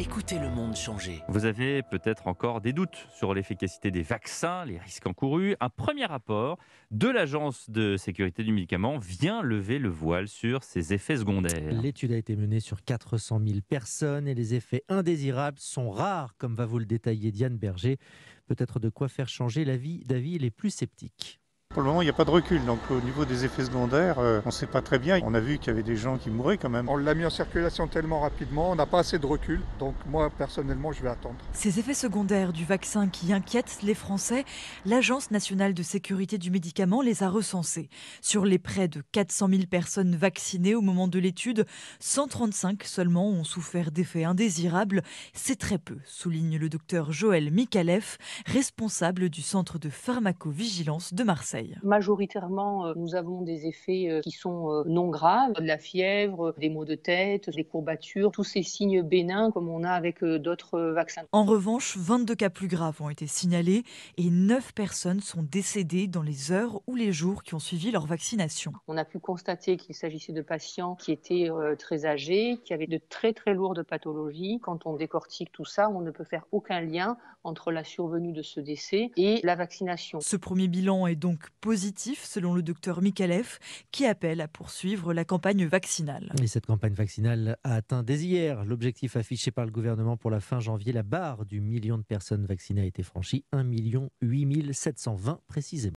Écoutez le monde changer. Vous avez peut-être encore des doutes sur l'efficacité des vaccins, les risques encourus. Un premier rapport de l'Agence de sécurité du médicament vient lever le voile sur ses effets secondaires. L'étude a été menée sur 400 000 personnes et les effets indésirables sont rares, comme va vous le détailler Diane Berger. Peut-être de quoi faire changer la vie d'avis les plus sceptiques. Pour le moment, il n'y a pas de recul. Donc au niveau des effets secondaires, euh, on ne sait pas très bien. On a vu qu'il y avait des gens qui mouraient quand même. On l'a mis en circulation tellement rapidement, on n'a pas assez de recul. Donc moi, personnellement, je vais attendre. Ces effets secondaires du vaccin qui inquiètent les Français, l'Agence nationale de sécurité du médicament les a recensés. Sur les près de 400 000 personnes vaccinées au moment de l'étude, 135 seulement ont souffert d'effets indésirables. C'est très peu, souligne le docteur Joël Mikalef, responsable du centre de pharmacovigilance de Marseille. Majoritairement, euh, nous avons des effets euh, qui sont euh, non graves, de la fièvre, des maux de tête, des courbatures, tous ces signes bénins comme on a avec d'autres vaccins. En revanche, 22 cas plus graves ont été signalés et 9 personnes sont décédées dans les heures ou les jours qui ont suivi leur vaccination. On a pu constater qu'il s'agissait de patients qui étaient très âgés, qui avaient de très très lourdes pathologies. Quand on décortique tout ça, on ne peut faire aucun lien entre la survenue de ce décès et la vaccination. Ce premier bilan est donc positif, selon le docteur Mikalev, qui appelle à poursuivre la campagne vaccinale. Et cette campagne vaccinale a atteint dès hier l'objectif affiché par le gouvernement pour la fin janvier. La barre du million de personnes vaccinées a été franchie, 1 million 8 720 précisément.